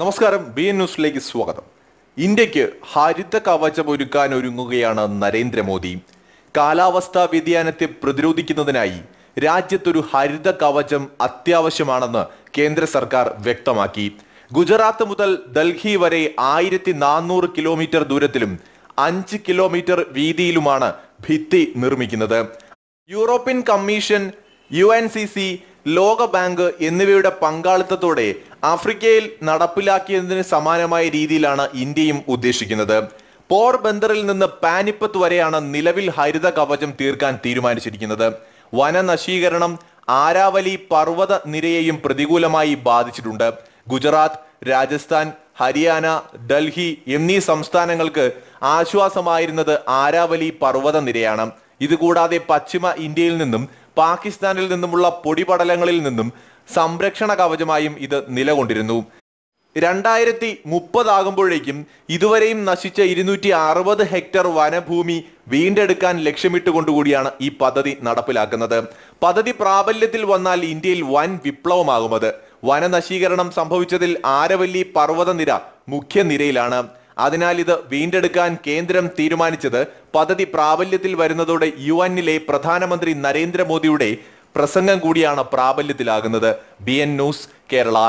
നമസ്കാരം B N ന്യൂസിലേക്ക് സ്വാഗതം ഇന്ത്യക്ക് ഹരിത കവചം ഒരുക്കാൻ ഒരുങ്ങുകയാണ് നരേന്ദ്രമോദി കാലാവസ്ഥാ വ്യതിയാനത്തെ പ്രതിരോധിക്കുന്നതിനായി രാജ്യത്തൊരു ഹരിത കവചം അത്യാവശ്യമാണെന്ന് കേന്ദ്ര സർക്കാർ വ്യക്തമാക്കി ഗുജറാത്ത് മുതൽ ഡൽഹി വരെ ആയിരത്തി നാനൂറ് കിലോമീറ്റർ ദൂരത്തിലും അഞ്ച് കിലോമീറ്റർ വീതിയിലുമാണ് ഭിത്തി നിർമ്മിക്കുന്നത് European commission U N C C ലോകബാങ്ക് എന്നിവയുടെ പങ്കാളിത്തത്തോടെ ആഫ്രിക്കയിൽ നടപ്പിലാക്കിയതിന് സമാനമായ രീതിയിലാണ് ഇന്ത്യയും ഉദ്ദേശിക്കുന്നത് പോർ ബന്ദറിൽ നിന്ന് പാനിപ്പത്ത് വരെയാണ് നിലവിൽ ഹരിത കവചം തീർക്കാൻ തീരുമാനിച്ചിരിക്കുന്നത് വനനശീകരണം ആരാവലി പർവ്വത നിരയെയും പ്രതികൂലമായി ബാധിച്ചിട്ടുണ്ട് ഗുജറാത്ത് രാജസ്ഥാൻ ഹരിയാന ഡൽഹി എന്നീ സംസ്ഥാനങ്ങൾക്ക് ആശ്വാസമായിരുന്നത് ആരാവലി പർവ്വത നിരയാണ് ഇതുകൂടാതെ പശ്ചിമ ഇന്ത്യയിൽ നിന്നും പാകിസ്ഥാനിൽ നിന്നുമുള്ള പൊടിപടലങ്ങളിൽ നിന്നും സംരക്ഷണ കവചമായും ഇത് നിലകൊണ്ടിരുന്നു രണ്ടായിരത്തി മുപ്പതാകുമ്പോഴേക്കും ഇതുവരെയും നശിച്ച ഇരുന്നൂറ്റി അറുപത് ഹെക്ടർ വനഭൂമി വീണ്ടെടുക്കാൻ ലക്ഷ്യമിട്ടുകൊണ്ടുകൂടിയാണ് ഈ പദ്ധതി നടപ്പിലാക്കുന്നത് പദ്ധതി പ്രാബല്യത്തിൽ വന്നാൽ ഇന്ത്യയിൽ വൻ വിപ്ലവമാകുമത് വനനശീകരണം സംഭവിച്ചതിൽ ആരവല്ലി പർവ്വതനിര മുഖ്യനിരയിലാണ് അതിനാൽ ഇത് വീണ്ടെടുക്കാൻ കേന്ദ്രം തീരുമാനിച്ചത് പദ്ധതി പ്രാബല്യത്തിൽ വരുന്നതോടെ യു എന്നിലെ പ്രധാനമന്ത്രി നരേന്ദ്രമോദിയുടെ പ്രസംഗം കൂടിയാണ് പ്രാബല്യത്തിലാകുന്നത് ബി എൻ ന്യൂസ് കേരള